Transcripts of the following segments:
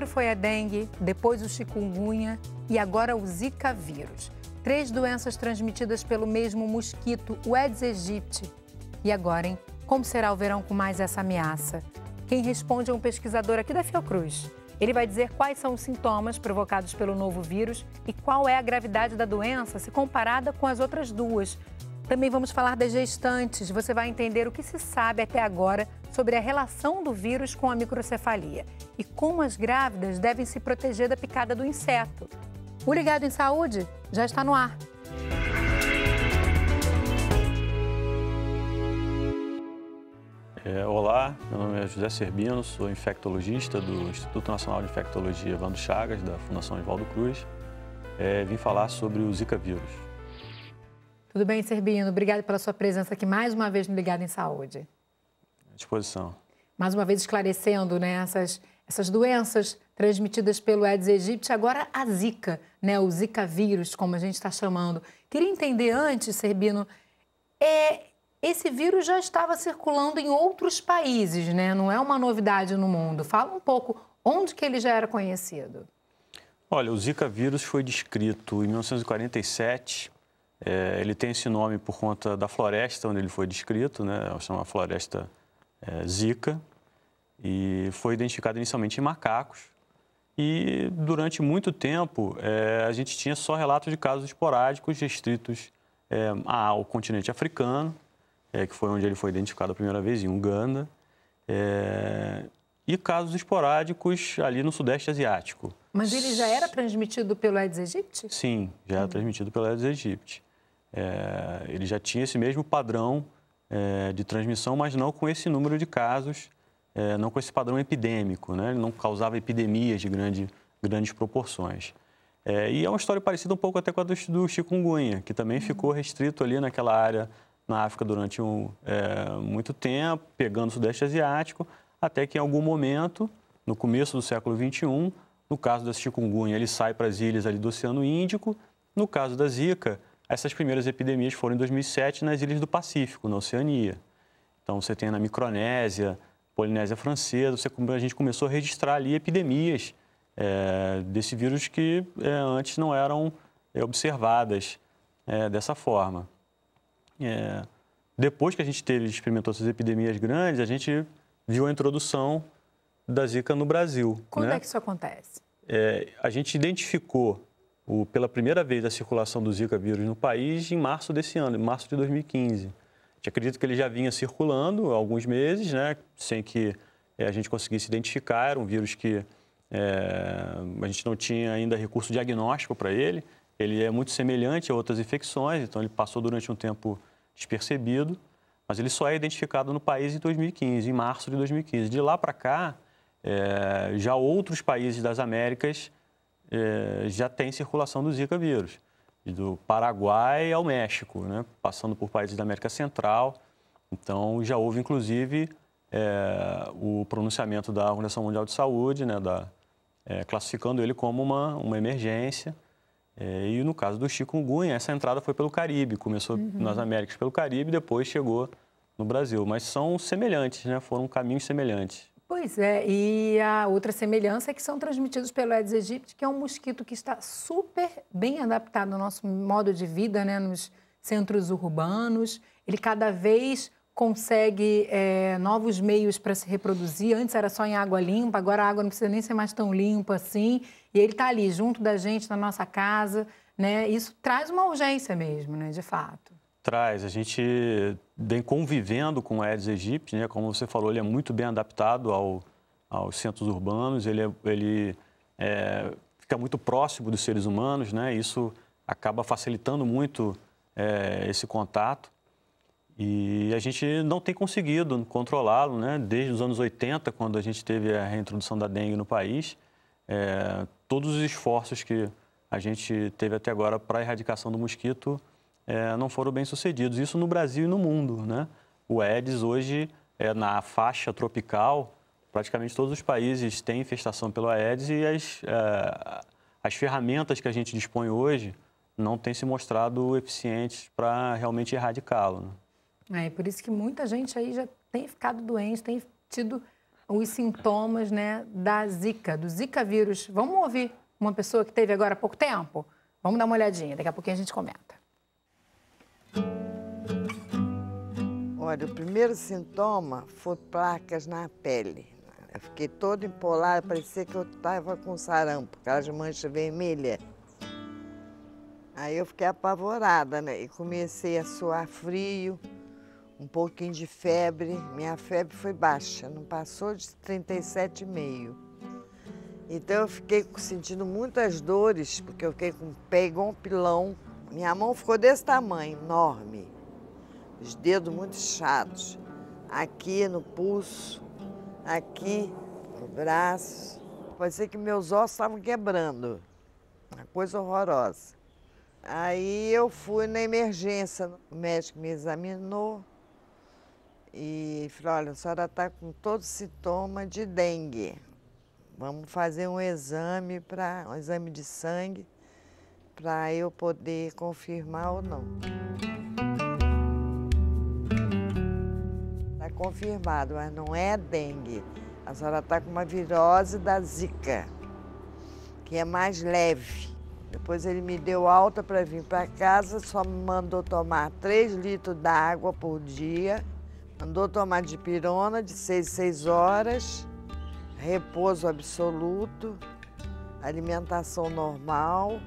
Primeiro foi a dengue, depois o chikungunya e agora o Zika vírus. Três doenças transmitidas pelo mesmo mosquito, o Aedes aegypti. E agora, hein? Como será o verão com mais essa ameaça? Quem responde é um pesquisador aqui da Fiocruz. Ele vai dizer quais são os sintomas provocados pelo novo vírus e qual é a gravidade da doença se comparada com as outras duas, também vamos falar das gestantes. Você vai entender o que se sabe até agora sobre a relação do vírus com a microcefalia e como as grávidas devem se proteger da picada do inseto. O Ligado em Saúde já está no ar. É, olá, meu nome é José Serbino, sou infectologista do Instituto Nacional de Infectologia Evandro Chagas, da Fundação Oswaldo Cruz. É, vim falar sobre o Zika vírus. Tudo bem, Serbino? Obrigado pela sua presença aqui mais uma vez no Ligado em Saúde. À disposição. Mais uma vez esclarecendo né, essas, essas doenças transmitidas pelo Aedes aegypti, agora a Zika, né, o Zika vírus, como a gente está chamando. Queria entender antes, Serbino, é, esse vírus já estava circulando em outros países, né? não é uma novidade no mundo. Fala um pouco onde que ele já era conhecido. Olha, o Zika vírus foi descrito em 1947 é, ele tem esse nome por conta da floresta onde ele foi descrito, né? Chama floresta é, Zika e foi identificado inicialmente em macacos. E durante muito tempo é, a gente tinha só relatos de casos esporádicos restritos é, ao continente africano, é, que foi onde ele foi identificado a primeira vez em Uganda, é, e casos esporádicos ali no sudeste asiático. Mas ele já era transmitido pelo Aedes aegypti? Sim, já era hum. transmitido pelo Aedes aegypti é, ele já tinha esse mesmo padrão é, de transmissão, mas não com esse número de casos, é, não com esse padrão epidêmico, né? Ele não causava epidemias de grande, grandes proporções. É, e é uma história parecida um pouco até com a do, do chikungunya, que também uhum. ficou restrito ali naquela área na África durante um, é, muito tempo, pegando o Sudeste Asiático, até que em algum momento, no começo do século XXI, no caso da chikungunya, ele sai para as ilhas ali do Oceano Índico, no caso da Zika, essas primeiras epidemias foram em 2007 nas ilhas do Pacífico, na Oceania. Então, você tem na Micronésia, Polinésia Francesa, você, a gente começou a registrar ali epidemias é, desse vírus que é, antes não eram é, observadas dessa forma. depois que a gente teve, experimentou essas epidemias grandes, a gente viu a introdução da Zika no Brasil. Quando né? é que isso acontece? a gente identificou o, pela primeira vez a circulação do Zika vírus no país em março desse ano, em março de 2015. A gente acredita que ele já vinha circulando há alguns meses, né, sem que é, a gente conseguisse identificar. Era um vírus que é, a gente não tinha ainda recurso diagnóstico para ele. Ele é muito semelhante a outras infecções, então ele passou durante um tempo despercebido, mas ele só é identificado no país em 2015, em março de 2015. De lá para cá, é, já outros países das Américas eh, já tem circulação do Zika vírus, do Paraguai ao México, né? passando por países da América Central. Então, já houve, inclusive, eh, o pronunciamento da Organização Mundial de Saúde, né? da, eh, classificando ele como uma, uma emergência. e no caso do chikungunya, essa entrada foi pelo Caribe, começou uhum. nas Américas pelo Caribe, depois chegou no Brasil. Mas são semelhantes, né? foram caminhos semelhantes. Pois é, e a outra semelhança é que são transmitidos pelo Aedes aegypti, que é um mosquito que está super bem adaptado ao nosso modo de vida, né, nos centros urbanos. Ele cada vez consegue é, novos meios para se reproduzir. Antes era só em água limpa, agora a água não precisa nem ser mais tão limpa assim. E ele está ali junto da gente, na nossa casa. Né? Isso traz uma urgência mesmo, né, de fato. Traz. A gente vem convivendo com o Aedes aegypti, né? Como você falou, ele é muito bem adaptado ao, aos centros urbanos, ele, é, ele é, fica muito próximo dos seres humanos, né? Isso acaba facilitando muito é, esse contato. E a gente não tem conseguido controlá-lo, né? Desde os anos 80, quando a gente teve a reintrodução da dengue no país, é, todos os esforços que a gente teve até agora para a erradicação do mosquito é, não foram bem sucedidos. Isso no Brasil e no mundo. Né? O Aedes hoje, é, na faixa tropical, praticamente todos os países têm infestação pelo Aedes e as, é, as ferramentas que a gente dispõe hoje não têm se mostrado eficientes para realmente erradicá-lo. Né? É, por isso que muita gente aí já tem ficado doente, tem tido os sintomas né, da Zika, do Zika vírus. Vamos ouvir uma pessoa que teve agora há pouco tempo? Vamos dar uma olhadinha, daqui a pouquinho a gente comenta. olha, o primeiro sintoma foi placas na pele. Eu fiquei toda empolada, parecia que eu estava com sarampo, aquelas manchas vermelhas. Aí eu fiquei apavorada, né? E comecei a suar frio, um pouquinho de febre. Minha febre foi baixa, não passou de 37,5. Então eu fiquei sentindo muitas dores, porque eu fiquei com o pé igual um pilão. Minha mão ficou desse tamanho, enorme os dedos muito inchados. aqui no pulso, aqui no braço. Parecia que meus ossos estavam quebrando, uma coisa horrorosa. Aí eu fui na emergência, o médico me examinou e falou, olha, a senhora está com todo sintoma de dengue. Vamos fazer um exame, pra, um exame de sangue para eu poder confirmar ou não. confirmado, mas não é dengue. A senhora está com uma virose da zika, que é mais leve. Depois ele me deu alta para vir para casa, só me mandou tomar 3 litros d'água por dia, mandou tomar de pirona de 6 em 6 horas, repouso absoluto, alimentação normal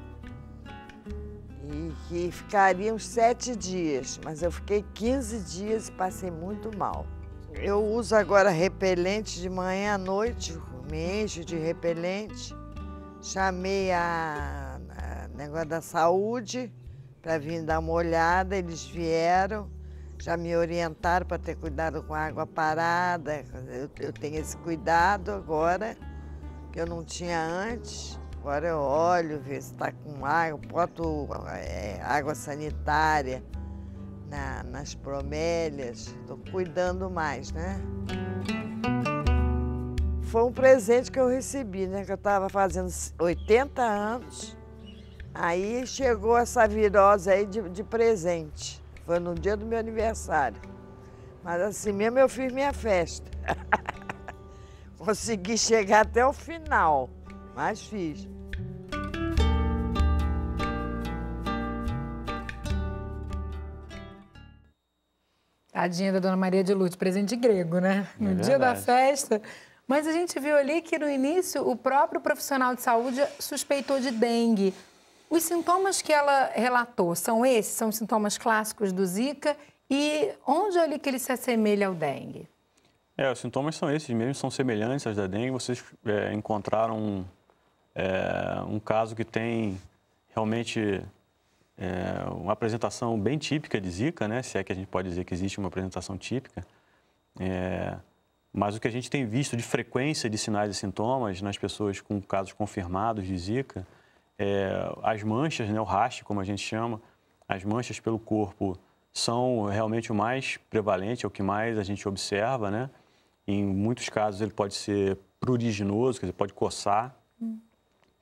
e que ficaria uns 7 dias, mas eu fiquei 15 dias e passei muito mal eu uso agora repelente de manhã à noite, me encho de repelente. Chamei a, a negócio da saúde para vir dar uma olhada, eles vieram, já me orientaram para ter cuidado com a água parada. Eu, eu tenho esse cuidado agora, que eu não tinha antes. Agora eu olho, vejo se está com água, boto é, água sanitária na, nas bromélias, estou cuidando mais, né? Foi um presente que eu recebi, né? Que eu estava fazendo 80 anos, aí chegou essa virose aí de, de presente. Foi no dia do meu aniversário. Mas assim mesmo eu fiz minha festa. Consegui chegar até o final, mas fiz. Tadinha da Dona Maria de Lourdes, presente grego, né? É no é dia da festa. Mas a gente viu ali que no início o próprio profissional de saúde suspeitou de dengue. Os sintomas que ela relatou são esses? São sintomas clássicos do Zika? E onde é ali que ele se assemelha ao dengue? É, os sintomas são esses mesmo, são semelhantes aos da dengue. Vocês é, encontraram é, um caso que tem realmente é uma apresentação bem típica de Zika, né? se é que a gente pode dizer que existe uma apresentação típica. É, mas o que a gente tem visto de frequência de sinais e sintomas nas pessoas com casos confirmados de Zika, é, as manchas, né, o raste, como a gente chama, as manchas pelo corpo são realmente o mais prevalente, é o que mais a gente observa. Né? Em muitos casos, ele pode ser pruriginoso, quer dizer, pode coçar. Hum.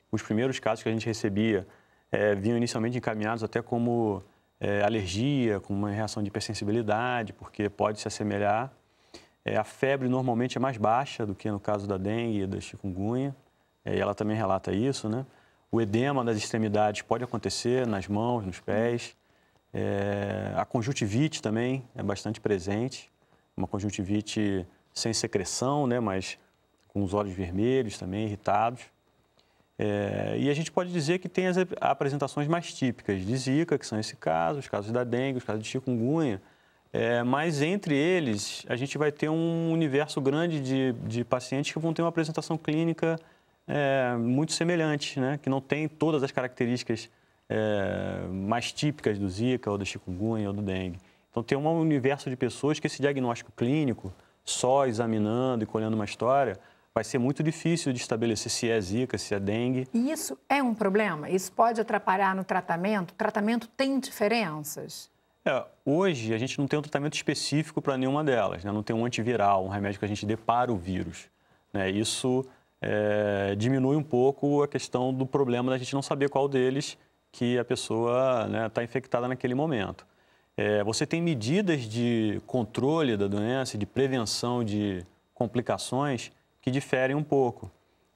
Os primeiros casos que a gente recebia é, vinham inicialmente encaminhados até como é, alergia, com uma reação de hipersensibilidade, porque pode se assemelhar. É, a febre normalmente é mais baixa do que no caso da dengue e da chikungunya, é, e ela também relata isso, né? O edema das extremidades pode acontecer nas mãos, nos pés. É, a conjuntivite também é bastante presente, uma conjuntivite sem secreção, né? Mas com os olhos vermelhos também, irritados. É, e a gente pode dizer que tem as apresentações mais típicas de Zika, que são esse caso, os casos da dengue, os casos de chikungunya, é, mas entre eles a gente vai ter um universo grande de, de pacientes que vão ter uma apresentação clínica é, muito semelhante, né? que não tem todas as características é, mais típicas do Zika, ou do chikungunya, ou do dengue. Então tem um universo de pessoas que esse diagnóstico clínico, só examinando e colhendo uma história, vai ser muito difícil de estabelecer se é zika, se é dengue. E isso é um problema? Isso pode atrapalhar no tratamento? O tratamento tem diferenças? É, hoje a gente não tem um tratamento específico para nenhuma delas, né? não tem um antiviral, um remédio que a gente depara o vírus. Né? Isso é, diminui um pouco a questão do problema da gente não saber qual deles que a pessoa está né, tá infectada naquele momento. É, você tem medidas de controle da doença, de prevenção de complicações que diferem um pouco.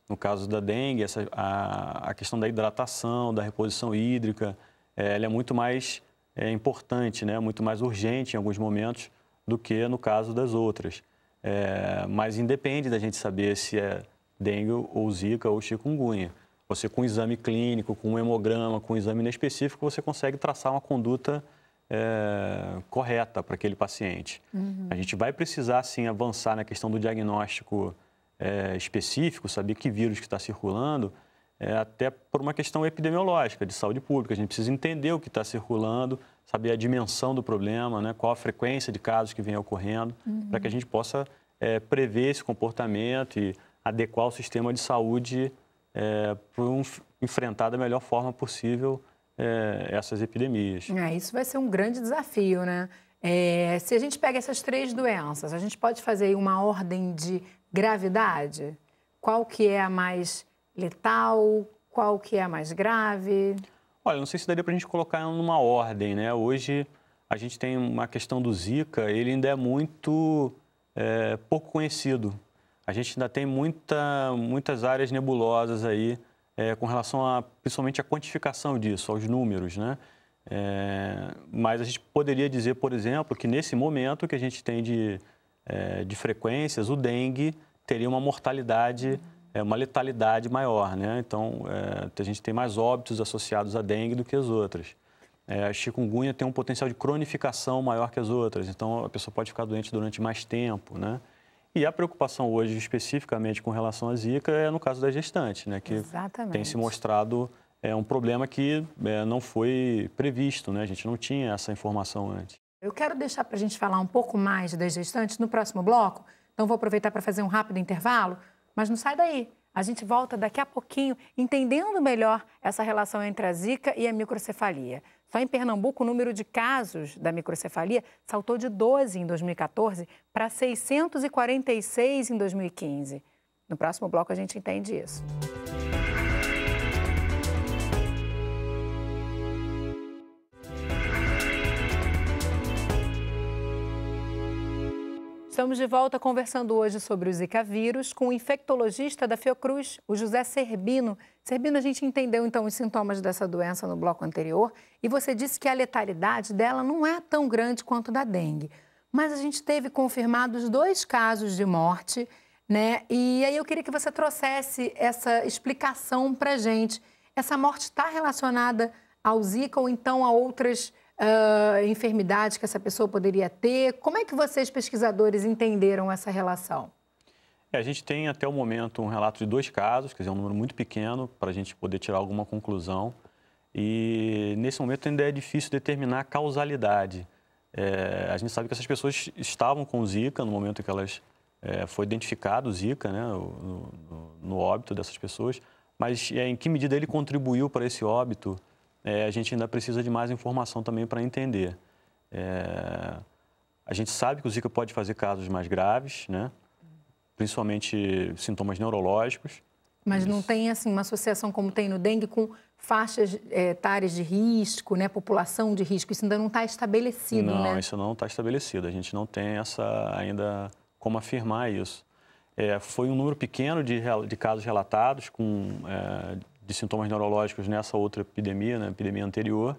No caso da dengue, essa, a, a, questão da hidratação, da reposição hídrica, é, ela é muito mais é, importante, né? muito mais urgente em alguns momentos do que no caso das outras. É, mas independe da gente saber se é dengue ou zika ou chikungunya. Você, com um exame clínico, com um hemograma, com um exame específico você consegue traçar uma conduta é, correta para aquele paciente. Uhum. A gente vai precisar, sim, avançar na questão do diagnóstico é, específico, saber que vírus que está circulando, é, até por uma questão epidemiológica, de saúde pública. A gente precisa entender o que está circulando, saber a dimensão do problema, né, qual a frequência de casos que vem ocorrendo, uhum. para que a gente possa é, prever esse comportamento e adequar o sistema de saúde é, para um, enfrentar da melhor forma possível é, essas epidemias. É isso vai ser um grande desafio, né? É, se a gente pega essas três doenças, a gente pode fazer uma ordem de gravidade? Qual que é a mais letal? Qual que é a mais grave? Olha, não sei se daria para a gente colocar numa ordem, né? Hoje a gente tem uma questão do Zika, ele ainda é muito é, pouco conhecido. A gente ainda tem muita, muitas áreas nebulosas aí é, com relação a, principalmente, à quantificação disso, aos números, né? É, mas a gente poderia dizer, por exemplo, que nesse momento que a gente tem de, é, de frequências, o dengue teria uma mortalidade, é, uma letalidade maior, né? Então, é, a gente tem mais óbitos associados à dengue do que as outras. É, a chikungunya tem um potencial de cronificação maior que as outras, então a pessoa pode ficar doente durante mais tempo, né? E a preocupação hoje, especificamente com relação à zika, é no caso das gestantes, né? Que Exatamente. tem se mostrado é, um problema que é, não foi previsto, né? A gente não tinha essa informação antes. Eu quero deixar para a gente falar um pouco mais das gestantes no próximo bloco, então vou aproveitar para fazer um rápido intervalo, mas não sai daí. A gente volta daqui a pouquinho entendendo melhor essa relação entre a zika e a microcefalia. Só em Pernambuco, o número de casos da microcefalia saltou de 12 em 2014 para 646 em 2015. No próximo bloco, a gente entende isso. Estamos de volta conversando hoje sobre o Zika vírus com o infectologista da Fiocruz, o José Serbino. Serbino, a gente entendeu então os sintomas dessa doença no bloco anterior e você disse que a letalidade dela não é tão grande quanto da dengue. Mas a gente teve confirmados dois casos de morte, né? E aí eu queria que você trouxesse essa explicação para gente. Essa morte está relacionada ao Zika ou então a outras doenças? uh, ah, enfermidades que essa pessoa poderia ter? Como é que vocês, pesquisadores, entenderam essa relação? É, a gente tem até o momento um relato de dois casos, quer dizer, é um número muito pequeno para a gente poder tirar alguma conclusão. E nesse momento ainda é difícil determinar a causalidade. É, a gente sabe que essas pessoas estavam com Zika no momento que elas é, foi identificado o Zika, né, no, no, no óbito dessas pessoas, mas é, em que medida ele contribuiu para esse óbito? é, a gente ainda precisa de mais informação também para entender. É, a gente sabe que o Zika pode fazer casos mais graves, né? principalmente sintomas neurológicos. Mas não tem assim uma associação como tem no dengue com faixas é, etárias de risco, né? população de risco, isso ainda não está estabelecido, não, né? isso não está estabelecido, a gente não tem essa ainda como afirmar isso. É, foi um número pequeno de, de casos relatados com é, de sintomas neurológicos nessa outra epidemia, na né, epidemia anterior.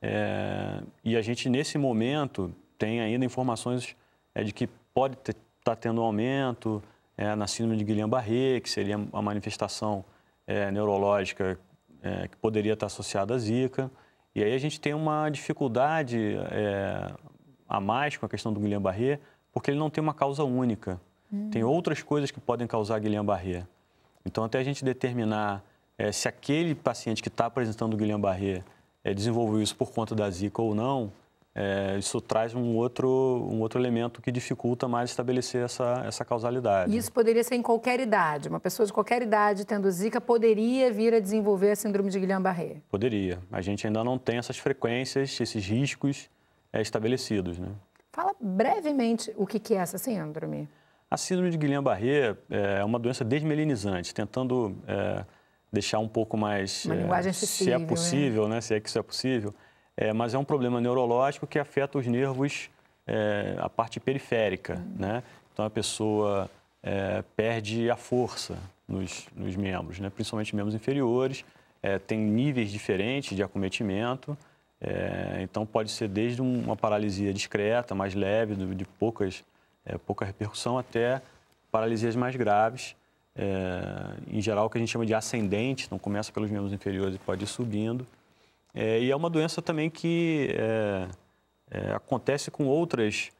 É, e a gente, nesse momento, tem ainda informações é, de que pode estar tá tendo um aumento é, na síndrome de Guillain-Barré, que seria a manifestação é, neurológica é, que poderia estar associada à zika. E aí a gente tem uma dificuldade é, a mais com a questão do Guillain-Barré, porque ele não tem uma causa única. Hum. Tem outras coisas que podem causar Guillain-Barré. Então, até a gente determinar é, se aquele paciente que está apresentando o Guillain-Barré é, desenvolveu isso por conta da zika ou não, é, isso traz um outro, um outro elemento que dificulta mais estabelecer essa, essa causalidade. Isso poderia ser em qualquer idade. Uma pessoa de qualquer idade tendo zika poderia vir a desenvolver a síndrome de Guillain-Barré? Poderia. A gente ainda não tem essas frequências, esses riscos é, estabelecidos. Né? Fala brevemente o que é essa síndrome. A síndrome de Guillain-Barré é, é uma doença desmelinizante, tentando... É, deixar um pouco mais. Uma eh, linguagem acessível. Se é né? possível, né? né? Se é que isso é possível. É, mas é um problema neurológico que afeta os nervos, é, a parte periférica, uhum. né? Então a pessoa é, perde a força nos, nos membros, né? Principalmente membros inferiores. É, tem níveis diferentes de acometimento. É, então pode ser desde uma paralisia discreta, mais leve, de poucas, pouca repercussão, até paralisias mais graves é, em geral, o que a gente chama de ascendente, então começa pelos membros inferiores e pode ir subindo. É, e é uma doença também que é, é, acontece com outras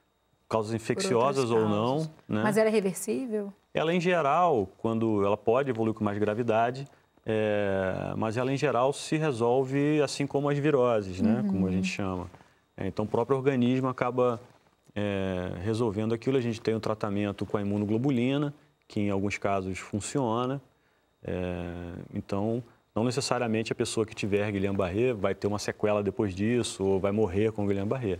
causas infecciosas ou não. Né? Mas ela é reversível? Ela, em geral, quando ela pode evoluir com mais gravidade, é, mas ela, em geral, se resolve assim como as viroses, né? Uhum. como a gente chama. É, então, o próprio organismo acaba é, resolvendo aquilo. A gente tem o um tratamento com a imunoglobulina, que em alguns casos funciona. É, então, não necessariamente a pessoa que tiver Guillain-Barré vai ter uma sequela depois disso ou vai morrer com Guillain-Barré.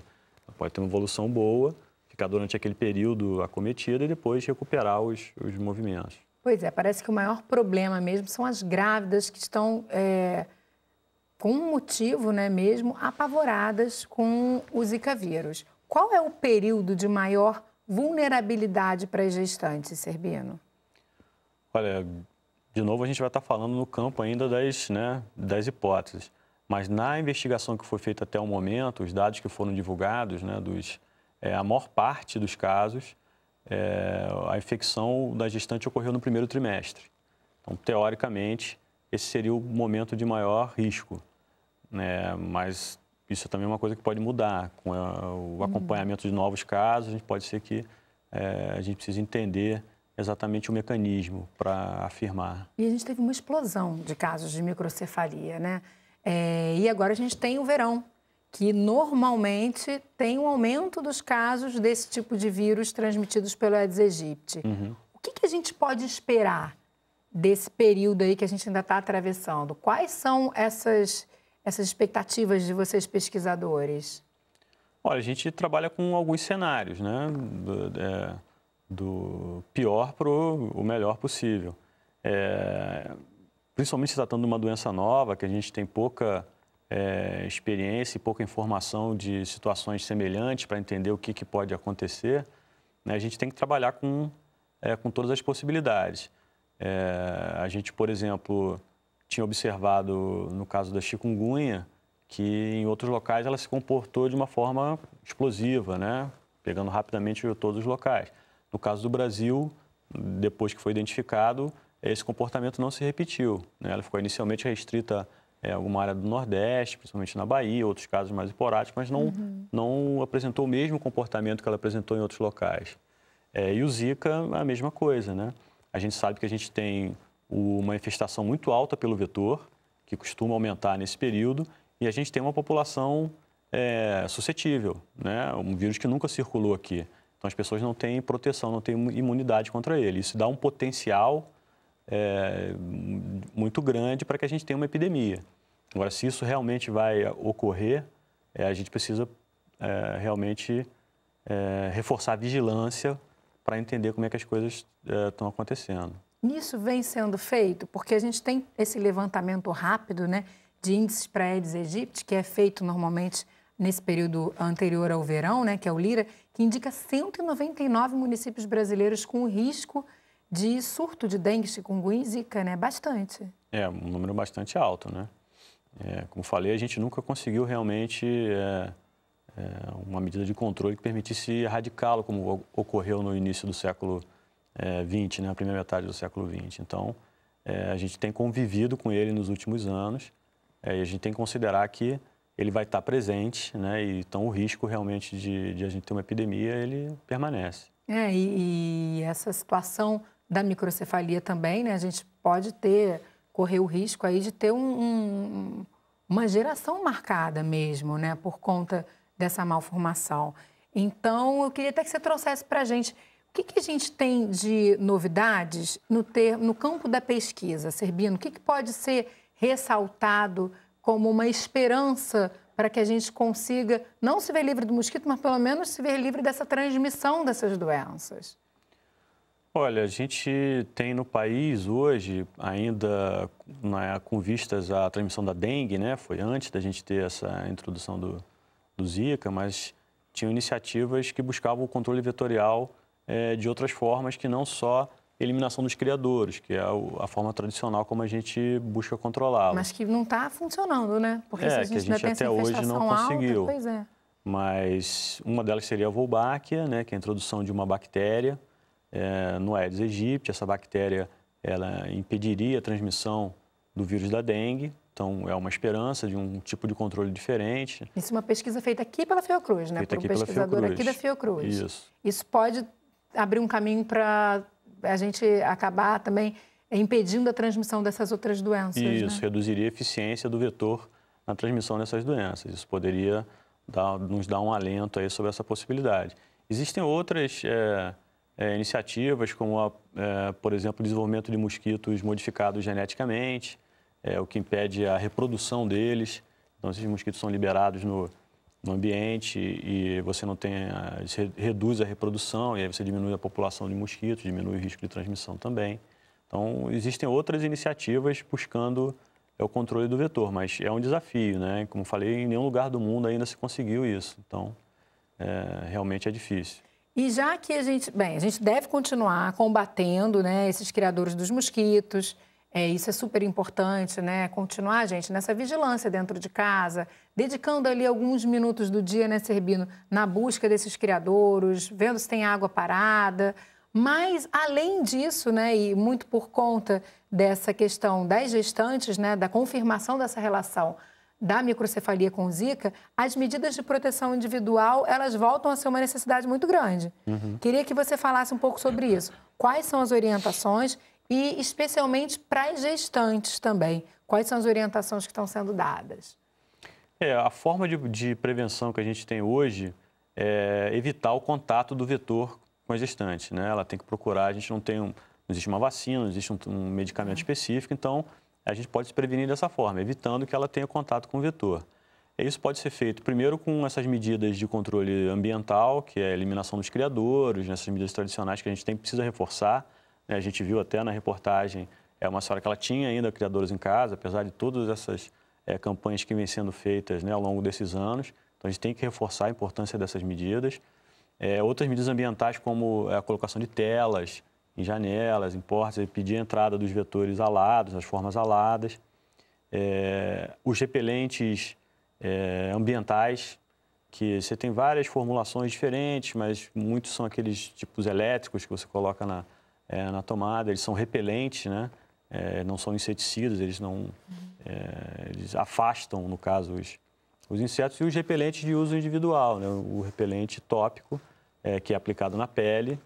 Pode ter uma evolução boa, ficar durante aquele período acometida e depois recuperar os, os movimentos. Pois é, parece que o maior problema mesmo são as grávidas que estão, é, com um motivo né, mesmo, apavoradas com o Zika vírus. Qual é o período de maior vulnerabilidade para as gestantes, Serbino? Olha, de novo a gente vai estar falando no campo ainda das, né, das hipóteses. Mas na investigação que foi feita até o momento, os dados que foram divulgados, né, dos, é, a maior parte dos casos, é, a infecção da gestante ocorreu no primeiro trimestre. Então, teoricamente, esse seria o momento de maior risco. Né? Mas isso é também é uma coisa que pode mudar. Com eh, o uhum. acompanhamento de novos casos, a gente pode ser que é, a gente precise entender exatamente o mecanismo para afirmar. E a gente teve uma explosão de casos de microcefalia, né? É, e agora a gente tem o verão, que normalmente tem um aumento dos casos desse tipo de vírus transmitidos pelo Aedes aegypti. Uhum. O que, que a gente pode esperar desse período aí que a gente ainda está atravessando? Quais são essas essas expectativas de vocês pesquisadores? Olha, a gente trabalha com alguns cenários, né? Do, é, do pior para o melhor possível. É, principalmente se tratando de uma doença nova, que a gente tem pouca é, experiência e pouca informação de situações semelhantes para entender o que, que pode acontecer, né? a gente tem que trabalhar com, é, com todas as possibilidades. É, a gente, por exemplo, tinha observado no caso da chikungunya que em outros locais ela se comportou de uma forma explosiva, né? pegando rapidamente todos os locais. No caso do Brasil, depois que foi identificado, esse comportamento não se repetiu. Né? Ela ficou inicialmente restrita eh, a alguma área do Nordeste, principalmente na Bahia, outros casos mais esporádicos, mas não, uhum. não apresentou o mesmo comportamento que ela apresentou em outros locais. É, e o Zika, a mesma coisa, né? A gente sabe que a gente tem uma infestação muito alta pelo vetor, que costuma aumentar nesse período, e a gente tem uma população é, suscetível, né? um vírus que nunca circulou aqui. Então as pessoas não têm proteção, não têm imunidade contra ele. Isso dá um potencial é, muito grande para que a gente tenha uma epidemia. Agora, se isso realmente vai ocorrer, é, a gente precisa é, realmente é, reforçar a vigilância para entender como é que as coisas é, estão acontecendo. Isso vem sendo feito porque a gente tem esse levantamento rápido né, de índices para Aedes aegypti, que é feito normalmente nesse período anterior ao verão, né, que é o LIRA, que indica 199 municípios brasileiros com risco de surto de dengue, chikungunya e zika, né? Bastante. É, um número bastante alto, né? É, como falei, a gente nunca conseguiu realmente é, é, uma medida de controle que permitisse erradicá-lo, como ocorreu no início do século XX, é, né, a primeira metade do século XX. Então, é, a gente tem convivido com ele nos últimos anos é, e a gente tem que considerar que ele vai estar presente, né? E, então o risco realmente de, de, a gente ter uma epidemia ele permanece. É, e, e, essa situação da microcefalia também, né? A gente pode ter correr o risco aí de ter um, um, uma geração marcada mesmo, né? Por conta dessa malformação. Então eu queria até que você trouxesse para a gente o que, que a gente tem de novidades no, ter, no campo da pesquisa, Serbino? O que, que pode ser ressaltado como uma esperança para que a gente consiga não se ver livre do mosquito, mas pelo menos se ver livre dessa transmissão dessas doenças? Olha, a gente tem no país hoje, ainda né, com vistas à transmissão da dengue, né? Foi antes da gente ter essa introdução do, do Zika, mas tinham iniciativas que buscavam o controle vetorial é, de outras formas que não só eliminação dos criadores, que é a, forma tradicional como a gente busca controlá lo Mas que não está funcionando, né? Porque é, se a gente, que a gente até hoje não conseguiu. Alta, pois é. Mas uma delas seria a Wolbachia, né, que é a introdução de uma bactéria é, no Aedes aegypti. Essa bactéria ela impediria a transmissão do vírus da dengue, então, é uma esperança de um tipo de controle diferente. Isso é uma pesquisa feita aqui pela Fiocruz, né? Feita Por um aqui pesquisador aqui da Fiocruz. Isso. Isso pode abrir um caminho para a gente acabar também é, impedindo a transmissão dessas outras doenças. Né? Isso, né? reduziria a eficiência do vetor na transmissão dessas doenças. Isso poderia dar, nos dar um alento aí sobre essa possibilidade. Existem outras é, é, iniciativas, como, a, é, por exemplo, o desenvolvimento de mosquitos modificados geneticamente, é, o que impede a reprodução deles. Então, esses mosquitos são liberados no, no ambiente e você não tem, a, reduz a reprodução e aí você diminui a população de mosquitos, diminui o risco de transmissão também. Então, existem outras iniciativas buscando é, o controle do vetor, mas é um desafio, né? Como falei, em nenhum lugar do mundo ainda se conseguiu isso. Então, é, realmente é difícil. E já que a gente, bem, a gente deve continuar combatendo, né, esses criadores dos mosquitos, é, isso é super importante, né? Continuar, gente, nessa vigilância dentro de casa, dedicando ali alguns minutos do dia, né, Serbino, na busca desses criadouros, vendo se tem água parada. Mas, além disso, né, e muito por conta dessa questão das gestantes, né, da confirmação dessa relação da microcefalia com zika, as medidas de proteção individual, elas voltam a ser uma necessidade muito grande. Uhum. Queria que você falasse um pouco sobre isso. Quais são as orientações e especialmente para as gestantes também. Quais são as orientações que estão sendo dadas? É, a forma de, de prevenção que a gente tem hoje é evitar o contato do vetor com a gestante, né? Ela tem que procurar, a gente não tem um, não existe uma vacina, não existe um, um medicamento uhum. específico, então a gente pode se prevenir dessa forma, evitando que ela tenha contato com o vetor. Isso pode ser feito primeiro com essas medidas de controle ambiental, que é a eliminação dos criadores, nessas medidas tradicionais que a gente tem precisa reforçar. Né? A gente viu até na reportagem é uma senhora que ela tinha ainda criadores em casa, apesar de todas essas é, campanhas que vêm sendo feitas né, ao longo desses anos. Então a gente tem que reforçar a importância dessas medidas. É, outras medidas ambientais, como é, a colocação de telas em janelas, em portas, e é pedir a entrada dos vetores alados, das formas aladas. É, os repelentes é, ambientais, que você tem várias formulações diferentes, mas muitos são aqueles tipos elétricos que você coloca na, é, na tomada, eles são repelentes, né? É, não são inseticidas, eles não é, eles afastam, no caso, os, os insetos e os repelentes de uso individual, né? o repelente tópico, que é aplicado na pele,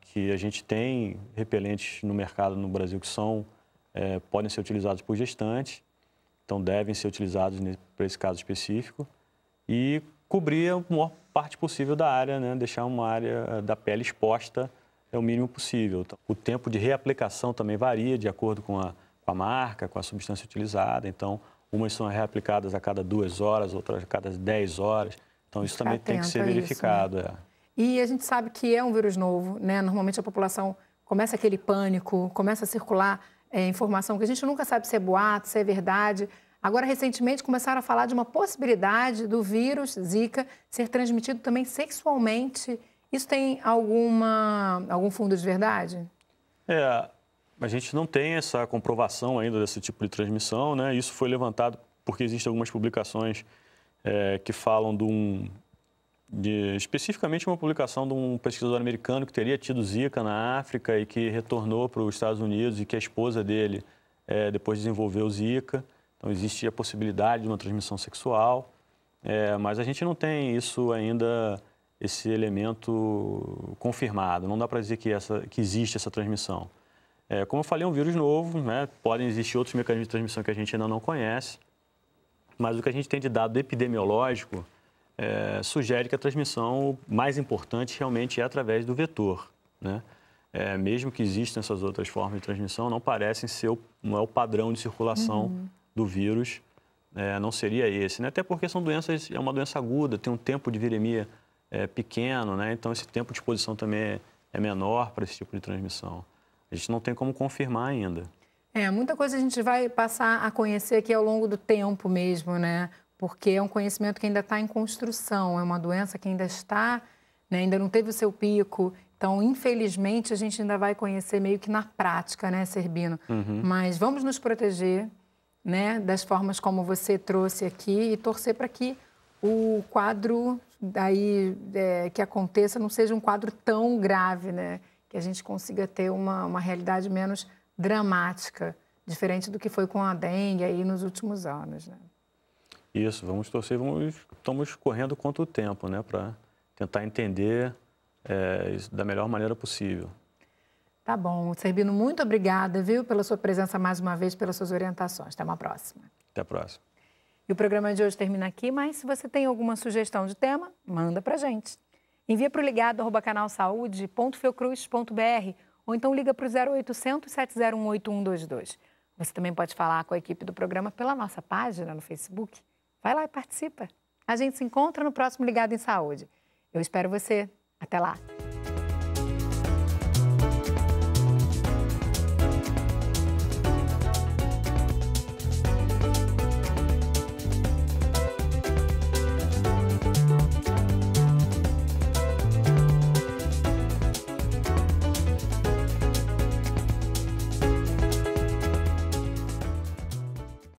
que a gente tem repelentes no mercado no Brasil que são, podem ser utilizados por gestantes, então devem ser utilizados para esse caso específico, e cobrir a maior parte possível da área, né? deixar uma área da pele exposta é o mínimo possível. Então, o tempo de reaplicação também varia de acordo com a, com a marca, com a substância utilizada. Então, umas são reaplicadas a cada duas horas, outras a cada dez horas. Então, isso Ficar também tem que ser verificado. Isso, né? é. E a gente sabe que é um vírus novo, né? Normalmente a população começa aquele pânico, começa a circular é, informação que a gente nunca sabe se é boato, se é verdade. Agora, recentemente, começaram a falar de uma possibilidade do vírus Zika ser transmitido também sexualmente isso tem alguma, algum fundo de verdade? É, a gente não tem essa comprovação ainda desse tipo de transmissão, né? Isso foi levantado porque existem algumas publicações é, que falam de um. De, especificamente uma publicação de um pesquisador americano que teria tido Zika na África e que retornou para os Estados Unidos e que a esposa dele é, depois desenvolveu Zika. Então, existe a possibilidade de uma transmissão sexual, é, mas a gente não tem isso ainda esse elemento confirmado. Não dá para dizer que, essa, que existe essa transmissão. É, como eu falei, é um vírus novo, né? podem existir outros mecanismos de transmissão que a gente ainda não conhece, mas o que a gente tem de dado epidemiológico é, sugere que a transmissão mais importante realmente é através do vetor. Né? É, mesmo que existam essas outras formas de transmissão, não parecem ser o, não é o padrão de circulação uhum. do vírus, é, não seria esse. Né? Até porque são doenças, é uma doença aguda, tem um tempo de viremia é pequeno, né? Então esse tempo de exposição também é, é menor para esse tipo de transmissão. A gente não tem como confirmar ainda. É, muita coisa a gente vai passar a conhecer aqui ao longo do tempo mesmo, né? Porque é um conhecimento que ainda está em construção, é uma doença que ainda está, né? ainda não teve o seu pico. Então, infelizmente, a gente ainda vai conhecer meio que na prática, né, Serbino? Uhum. Mas vamos nos proteger, né, das formas como você trouxe aqui e torcer para que o quadro daí é, que aconteça não seja um quadro tão grave, né? Que a gente consiga ter uma, uma realidade menos dramática, diferente do que foi com a dengue aí nos últimos anos, né? Isso, vamos torcer, vamos, estamos correndo contra o tempo, né? Para tentar entender é, da melhor maneira possível. Tá bom. Serbino, muito obrigada, viu, pela sua presença mais uma vez, pelas suas orientações. Até uma próxima. Até a próxima. E o programa de hoje termina aqui, mas se você tem alguma sugestão de tema, manda para gente. Envia para o ligado ou então liga para o 0800 701 8122. Você também pode falar com a equipe do programa pela nossa página no Facebook. Vai lá e participa. A gente se encontra no próximo Ligado em Saúde. Eu espero você. Até lá!